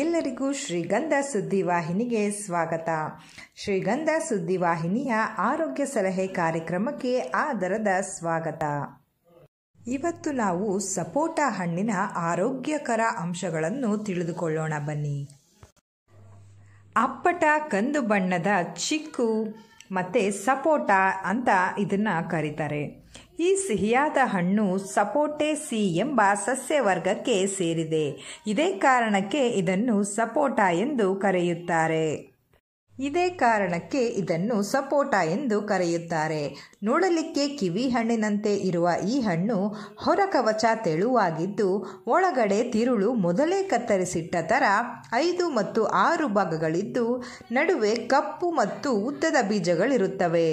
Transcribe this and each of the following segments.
ಎಲ್ಲರಿಗೂ ಶ್ರೀಗಂಧ ಸುದ್ದಿವಾಹಿನಿಗೆ ಸ್ವಾಗತ ಶ್ರೀಗಂಧ ಸುದ್ದಿವಾಹಿನಿಯ ಆರೋಗ್ಯ ಸಲಹೆ ಕಾರ್ಯಕ್ರಮಕ್ಕೆ ಆದರದ ಸ್ವಾಗತ ಇವತ್ತು ನಾವು ಸಪೋಟ ಹಣ್ಣಿನ ಆರೋಗ್ಯಕರ ಅಂಶಗಳನ್ನು ತಿಳಿದುಕೊಳ್ಳೋಣ ಬನ್ನಿ ಅಪ್ಪಟ ಕಂದು ಬಣ್ಣದ ಚಿಕ್ಕು ಮತ್ತು ಸಪೋಟ ಅಂತ ಇದನ್ನು ಕರೀತಾರೆ ಈ ಸಿಹಿಯಾದ ಹಣ್ಣು ಸಪೋಟೆ ಸಿ ಎಂಬ ಸಸ್ಯವರ್ಗಕ್ಕೆ ಸೇರಿದೆ ಇದೇ ಕಾರಣಕ್ಕೆ ಇದನ್ನು ಸಪೋಟ ಎಂದು ಕರೆಯುತ್ತಾರೆ ಇದೇ ಕಾರಣಕ್ಕೆ ಇದನ್ನು ಸಪೋಟ ಎಂದು ಕರೆಯುತ್ತಾರೆ ನೋಡಲಿಕ್ಕೆ ಕಿವಿ ಹಣ್ಣಿನಂತೆ ಇರುವ ಈ ಹಣ್ಣು ಹೊರ ಕವಚ ತೆಳುವಾಗಿದ್ದು ಒಳಗಡೆ ತಿರುಳು ಮೊದಲೇ ಕತ್ತರಿಸಿಟ್ಟ ಥರ ಐದು ಮತ್ತು ಆರು ಭಾಗಗಳಿದ್ದು ನಡುವೆ ಕಪ್ಪು ಮತ್ತು ಉದ್ದದ ಬೀಜಗಳಿರುತ್ತವೆ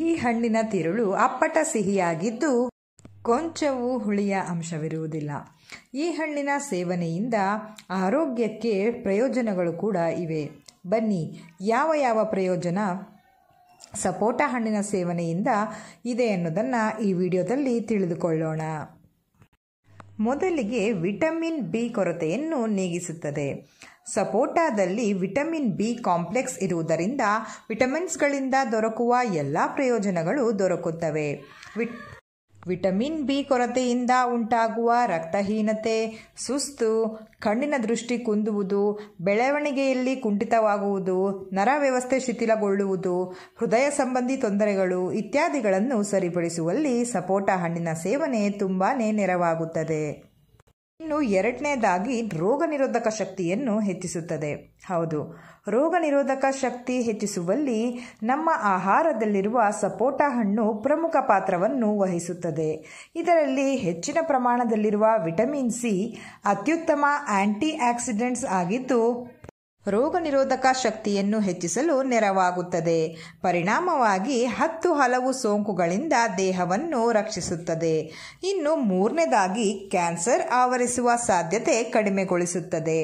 ಈ ಹಣ್ಣಿನ ತಿರುಳು ಅಪ್ಪಟ ಸಿಹಿಯಾಗಿದ್ದು ಕೊಂಚವೂ ಹುಳಿಯ ಅಂಶವಿರುವುದಿಲ್ಲ ಈ ಹಣ್ಣಿನ ಸೇವನೆಯಿಂದ ಆರೋಗ್ಯಕ್ಕೆ ಪ್ರಯೋಜನಗಳು ಕೂಡ ಇವೆ ಬನ್ನಿ ಯಾವ ಯಾವ ಪ್ರಯೋಜನ ಸಪೋಟ ಹಣ್ಣಿನ ಸೇವನೆಯಿಂದ ಇದೆ ಅನ್ನೋದನ್ನು ಈ ವಿಡಿಯೋದಲ್ಲಿ ತಿಳಿದುಕೊಳ್ಳೋಣ ಮೊದಲಿಗೆ ವಿಟಮಿನ್ ಬಿ ಕೊರತೆಯನ್ನು ನೀಗಿಸುತ್ತದೆ ಸಪೋಟಾದಲ್ಲಿ ವಿಟಮಿನ್ ಬಿ ಕಾಂಪ್ಲೆಕ್ಸ್ ಇರುವುದರಿಂದ ವಿಟಮಿನ್ಸ್ಗಳಿಂದ ದೊರಕುವ ಎಲ್ಲ ಪ್ರಯೋಜನಗಳು ದೊರಕುತ್ತವೆ ವಿಟ್ ವಿಟಮಿನ್ ಬಿ ಕೊರತೆಯಿಂದ ಉಂಟಾಗುವ ರಕ್ತಹೀನತೆ ಸುಸ್ತು ಕಣ್ಣಿನ ದೃಷ್ಟಿ ಕುಂದುವುದು ಬೆಳವಣಿಗೆಯಲ್ಲಿ ಕುಂಠಿತವಾಗುವುದು ನರ ವ್ಯವಸ್ಥೆ ಶಿಥಿಲಗೊಳ್ಳುವುದು ಹೃದಯ ಸಂಬಂಧಿ ತೊಂದರೆಗಳು ಇತ್ಯಾದಿಗಳನ್ನು ಸರಿಪಡಿಸುವಲ್ಲಿ ಸಪೋಟ ಹಣ್ಣಿನ ಸೇವನೆ ತುಂಬಾ ನೆರವಾಗುತ್ತದೆ ಇನ್ನು ಎರಡನೇದಾಗಿ ರೋಗ ನಿರೋಧಕ ಶಕ್ತಿಯನ್ನು ಹೆಚ್ಚಿಸುತ್ತದೆ ಹೌದು ರೋಗ ನಿರೋಧಕ ಶಕ್ತಿ ಹೆಚ್ಚಿಸುವಲ್ಲಿ ನಮ್ಮ ಆಹಾರದಲ್ಲಿರುವ ಸಪೋಟ ಹಣ್ಣು ಪ್ರಮುಖ ಪಾತ್ರವನ್ನು ವಹಿಸುತ್ತದೆ ಇದರಲ್ಲಿ ಹೆಚ್ಚಿನ ಪ್ರಮಾಣದಲ್ಲಿರುವ ವಿಟಮಿನ್ ಸಿ ಅತ್ಯುತ್ತಮ ಆಂಟಿ ಆಕ್ಸಿಡೆಂಟ್ಸ್ ಆಗಿದ್ದು ರೋಗ ನಿರೋಧಕ ಶಕ್ತಿಯನ್ನು ಹೆಚ್ಚಿಸಲು ನೆರವಾಗುತ್ತದೆ ಪರಿಣಾಮವಾಗಿ ಹತ್ತು ಹಲವು ಸೋಂಕುಗಳಿಂದ ದೇಹವನ್ನು ರಕ್ಷಿಸುತ್ತದೆ ಇನ್ನು ಮೂರನೇದಾಗಿ ಕ್ಯಾನ್ಸರ್ ಆವರಿಸುವ ಸಾಧ್ಯತೆ ಕಡಿಮೆಗೊಳಿಸುತ್ತದೆ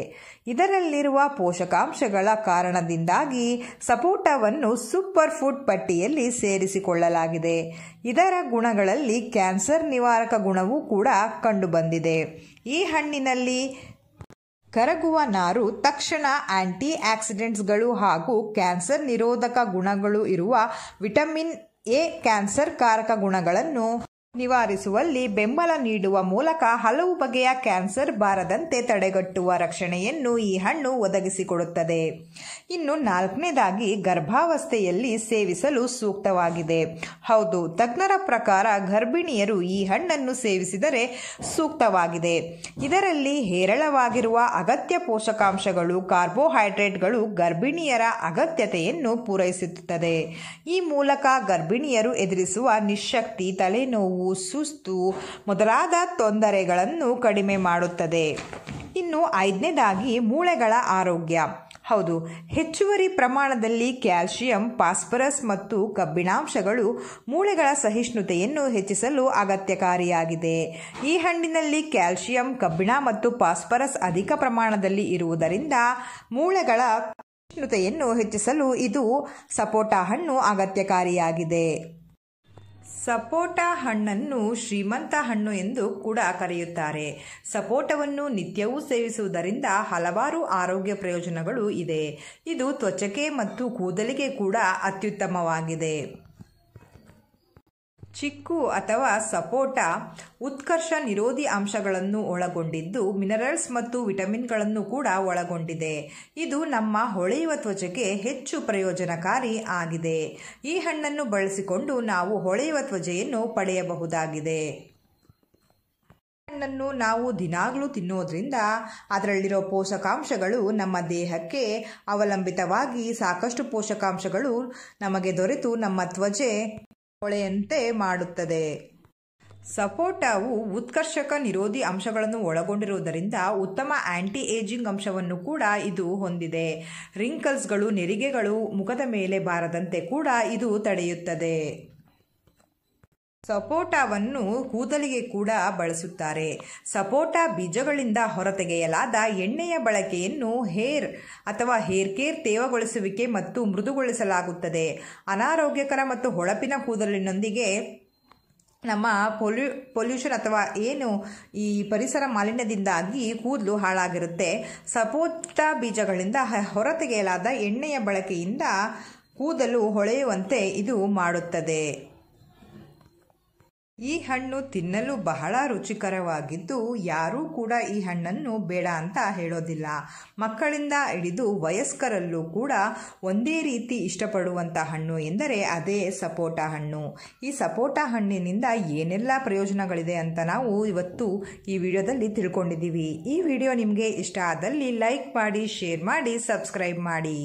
ಇದರಲ್ಲಿರುವ ಪೋಷಕಾಂಶಗಳ ಕಾರಣದಿಂದಾಗಿ ಸಪೋಟವನ್ನು ಸೂಪರ್ ಫುಡ್ ಪಟ್ಟಿಯಲ್ಲಿ ಸೇರಿಸಿಕೊಳ್ಳಲಾಗಿದೆ ಇದರ ಗುಣಗಳಲ್ಲಿ ಕ್ಯಾನ್ಸರ್ ನಿವಾರಕ ಗುಣವೂ ಕೂಡ ಕಂಡುಬಂದಿದೆ ಈ ಹಣ್ಣಿನಲ್ಲಿ ಕರಗುವ ನಾರು ತಕ್ಷಣ ಆಂಟಿ ಆಕ್ಸಿಡೆಂಟ್ಸ್ಗಳು ಹಾಗೂ ಕ್ಯಾನ್ಸರ್ ನಿರೋಧಕ ಗುಣಗಳು ಇರುವ ವಿಟಮಿನ್ ಎ ಕ್ಯಾನ್ಸರ್ ಕಾರಕ ಗುಣಗಳನ್ನು ನಿವಾರಿಸುವಲ್ಲಿ ಬೆಂಬಲ ನೀಡುವ ಮೂಲಕ ಹಲವು ಬಗೆಯ ಕ್ಯಾನ್ಸರ್ ಬಾರದಂತೆ ತಡೆಗಟ್ಟುವ ರಕ್ಷಣೆಯನ್ನು ಈ ಹಣ್ಣು ಒದಗಿಸಿಕೊಡುತ್ತದೆ ಇನ್ನು ನಾಲ್ಕನೇದಾಗಿ ಗರ್ಭಾವಸ್ಥೆಯಲ್ಲಿ ಸೇವಿಸಲು ಸೂಕ್ತವಾಗಿದೆ ಹೌದು ತಜ್ಞರ ಪ್ರಕಾರ ಗರ್ಭಿಣಿಯರು ಈ ಹಣ್ಣನ್ನು ಸೇವಿಸಿದರೆ ಸೂಕ್ತವಾಗಿದೆ ಇದರಲ್ಲಿ ಹೇರಳವಾಗಿರುವ ಅಗತ್ಯ ಪೋಷಕಾಂಶಗಳು ಕಾರ್ಬೋಹೈಡ್ರೇಟ್ಗಳು ಗರ್ಭಿಣಿಯರ ಅಗತ್ಯತೆಯನ್ನು ಪೂರೈಸುತ್ತದೆ ಈ ಮೂಲಕ ಗರ್ಭಿಣಿಯರು ಎದುರಿಸುವ ನಿಶಕ್ತಿ ತಲೆನೋವು ನೋವು ಸುಸ್ತು ಮೊದಲಾದ ತೊಂದರೆಗಳನ್ನು ಕಡಿಮೆ ಮಾಡುತ್ತದೆ ಇನ್ನು ಐದನೇದಾಗಿ ಮೂಳೆಗಳ ಆರೋಗ್ಯ ಹೌದು ಹೆಚ್ಚುವರಿ ಪ್ರಮಾಣದಲ್ಲಿ ಕ್ಯಾಲ್ಶಿಯಂ ಫಾಸ್ಫರಸ್ ಮತ್ತು ಕಬ್ಬಿಣಾಂಶಗಳು ಮೂಳೆಗಳ ಸಹಿಷ್ಣುತೆಯನ್ನು ಹೆಚ್ಚಿಸಲು ಅಗತ್ಯಕಾರಿಯಾಗಿದೆ ಈ ಹಣ್ಣಿನಲ್ಲಿ ಕ್ಯಾಲ್ಶಿಯಂ ಕಬ್ಬಿಣ ಮತ್ತು ಫಾಸ್ಫರಸ್ ಅಧಿಕ ಪ್ರಮಾಣದಲ್ಲಿ ಇರುವುದರಿಂದ ಮೂಳೆಗಳ ಸಹಿಷ್ಣುತೆಯನ್ನು ಹೆಚ್ಚಿಸಲು ಇದು ಸಪೋಟಾ ಹಣ್ಣು ಅಗತ್ಯಕಾರಿಯಾಗಿದೆ ಸಪೋಟ ಹಣ್ಣನ್ನು ಶ್ರೀಮಂತ ಹಣ್ಣು ಎಂದು ಕೂಡ ಕರೆಯುತ್ತಾರೆ ಸಪೋಟವನ್ನು ನಿತ್ಯವೂ ಸೇವಿಸುವುದರಿಂದ ಹಲವಾರು ಆರೋಗ್ಯ ಪ್ರಯೋಜನಗಳು ಇದೆ ಇದು ತ್ವಚಕೆ ಮತ್ತು ಕೂದಲಿಗೆ ಕೂಡ ಅತ್ಯುತ್ತಮವಾಗಿದೆ ಚಿಕ್ಕು ಅಥವಾ ಸಪೋಟ ಉತ್ಕರ್ಷ ನಿರೋಧಿ ಅಂಶಗಳನ್ನು ಒಳಗೊಂಡಿದ್ದು ಮಿನರಲ್ಸ್ ಮತ್ತು ವಿಟಮಿನ್ಗಳನ್ನು ಕೂಡ ಒಳಗೊಂಡಿದೆ ಇದು ನಮ್ಮ ಹೊಳೆಯುವ ತ್ವಚೆಗೆ ಹೆಚ್ಚು ಪ್ರಯೋಜನಕಾರಿ ಆಗಿದೆ ಈ ಹಣ್ಣನ್ನು ಬಳಸಿಕೊಂಡು ನಾವು ಹೊಳೆಯುವ ತ್ವಚೆಯನ್ನು ಪಡೆಯಬಹುದಾಗಿದೆ ಹಣ್ಣನ್ನು ನಾವು ದಿನಾಗಲೂ ತಿನ್ನೋದ್ರಿಂದ ಅದರಲ್ಲಿರೋ ಪೋಷಕಾಂಶಗಳು ನಮ್ಮ ದೇಹಕ್ಕೆ ಅವಲಂಬಿತವಾಗಿ ಸಾಕಷ್ಟು ಪೋಷಕಾಂಶಗಳು ನಮಗೆ ದೊರೆತು ನಮ್ಮ ತ್ವಚೆ ಹೊಳೆಯಂತೆ ಮಾಡುತ್ತದೆ ಸಪೋಟಾವು ಉತ್ಕರ್ಷಕ ನಿರೋಧಿ ಅಂಶಗಳನ್ನು ಒಳಗೊಂಡಿರುವುದರಿಂದ ಉತ್ತಮ ಆಂಟಿ ಏಜಿಂಗ್ ಅಂಶವನ್ನು ಕೂಡ ಇದು ಹೊಂದಿದೆ ರಿಂಕಲ್ಸ್ಗಳು ನೆರಿಗೆಗಳು ಮುಖದ ಮೇಲೆ ಬಾರದಂತೆ ಕೂಡ ಇದು ತಡೆಯುತ್ತದೆ ಸಪೋಟಾವನ್ನು ಕೂದಲಿಗೆ ಕೂಡ ಬಳಸುತ್ತಾರೆ ಸಪೋಟಾ ಬೀಜಗಳಿಂದ ಹೊರತೆಗೆಯಲಾದ ಎಣ್ಣೆಯ ಬಳಕೆಯನ್ನು ಹೇರ್ ಅಥವಾ ಹೇರ್ ಕೇರ್ ತೇವಗೊಳಿಸುವಿಕೆ ಮತ್ತು ಮೃದುಗೊಳಿಸಲಾಗುತ್ತದೆ ಅನಾರೋಗ್ಯಕರ ಮತ್ತು ಹೊಳಪಿನ ಕೂದಲಿನೊಂದಿಗೆ ನಮ್ಮ ಪೊಲ್ಯೂ ಪೊಲ್ಯೂಷನ್ ಅಥವಾ ಏನು ಈ ಪರಿಸರ ಮಾಲಿನ್ಯದಿಂದಾಗಿ ಕೂದಲು ಹಾಳಾಗಿರುತ್ತೆ ಸಪೋಟಾ ಬೀಜಗಳಿಂದ ಹೊರತೆಗೆಯಲಾದ ಎಣ್ಣೆಯ ಬಳಕೆಯಿಂದ ಕೂದಲು ಹೊಳೆಯುವಂತೆ ಇದು ಮಾಡುತ್ತದೆ ಈ ಹಣ್ಣು ತಿನ್ನಲು ಬಹಳ ರುಚಿಕರವಾಗಿದ್ದು ಯಾರೂ ಕೂಡ ಈ ಹಣ್ಣನ್ನು ಬೇಡ ಅಂತ ಹೇಳೋದಿಲ್ಲ ಮಕ್ಕಳಿಂದ ಹಿಡಿದು ವಯಸ್ಕರಲ್ಲೂ ಕೂಡ ಒಂದೇ ರೀತಿ ಇಷ್ಟಪಡುವಂಥ ಹಣ್ಣು ಎಂದರೆ ಅದೇ ಸಪೋಟ ಹಣ್ಣು ಈ ಸಪೋಟ ಹಣ್ಣಿನಿಂದ ಏನೆಲ್ಲ ಪ್ರಯೋಜನಗಳಿದೆ ಅಂತ ನಾವು ಇವತ್ತು ಈ ವಿಡಿಯೋದಲ್ಲಿ ತಿಳ್ಕೊಂಡಿದ್ದೀವಿ ಈ ವಿಡಿಯೋ ನಿಮಗೆ ಇಷ್ಟ ಆದಲ್ಲಿ ಲೈಕ್ ಮಾಡಿ ಶೇರ್ ಮಾಡಿ ಸಬ್ಸ್ಕ್ರೈಬ್ ಮಾಡಿ